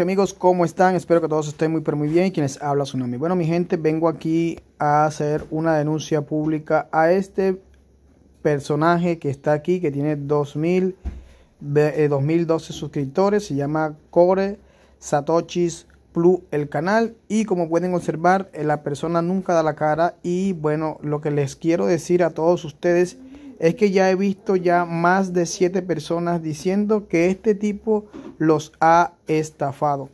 amigos, ¿cómo están? Espero que todos estén muy pero muy bien quienes habla Tsunami. Bueno, mi gente, vengo aquí a hacer una denuncia pública a este personaje que está aquí, que tiene 2000, eh, 2012 suscriptores, se llama Core Satoshis Plus el canal y como pueden observar, eh, la persona nunca da la cara y bueno, lo que les quiero decir a todos ustedes es que ya he visto ya más de siete personas diciendo que este tipo los ha estafado.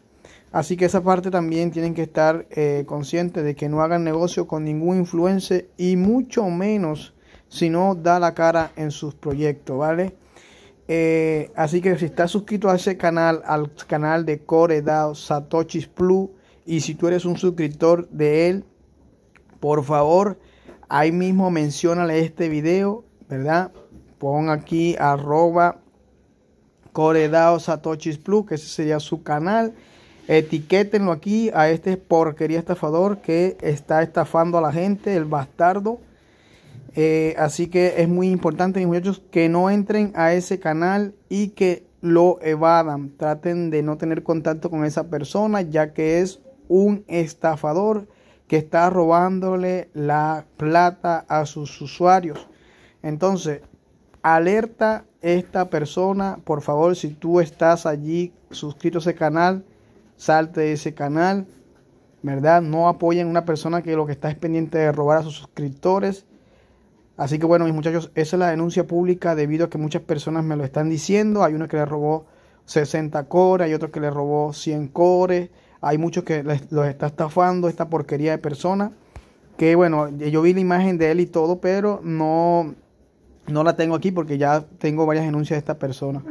Así que esa parte también tienen que estar eh, conscientes de que no hagan negocio con ningún influencer y mucho menos si no da la cara en sus proyectos, ¿vale? Eh, así que si estás suscrito a ese canal, al canal de Dao Satoshis Plus, y si tú eres un suscriptor de él, por favor, ahí mismo mencionale este video ¿verdad? Pon aquí arroba Coredao Satoshis Plus, que ese sería su canal. Etiquétenlo aquí a este porquería estafador que está estafando a la gente, el bastardo. Eh, así que es muy importante, mis muchachos, que no entren a ese canal y que lo evadan. Traten de no tener contacto con esa persona, ya que es un estafador que está robándole la plata a sus usuarios. Entonces, alerta esta persona, por favor, si tú estás allí, suscrito a ese canal, salte de ese canal, ¿verdad? No apoyen a una persona que lo que está es pendiente de robar a sus suscriptores. Así que bueno, mis muchachos, esa es la denuncia pública debido a que muchas personas me lo están diciendo. Hay una que le robó 60 cores, hay otra que le robó 100 cores, hay muchos que los está estafando esta porquería de persona. Que bueno, yo vi la imagen de él y todo, pero no, no la tengo aquí porque ya tengo varias denuncias de esta persona.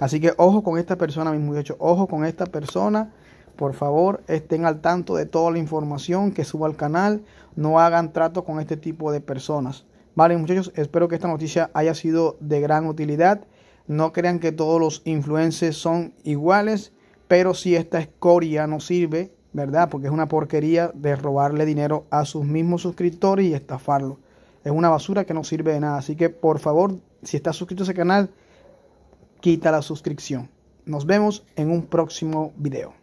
Así que ojo con esta persona, mis muchachos. Ojo con esta persona. Por favor, estén al tanto de toda la información que suba al canal. No hagan trato con este tipo de personas. Vale, muchachos, espero que esta noticia haya sido de gran utilidad. No crean que todos los influencers son iguales, pero si esta escoria no sirve, ¿verdad? Porque es una porquería de robarle dinero a sus mismos suscriptores y estafarlo. Es una basura que no sirve de nada. Así que por favor, si estás suscrito a ese canal, quita la suscripción. Nos vemos en un próximo video.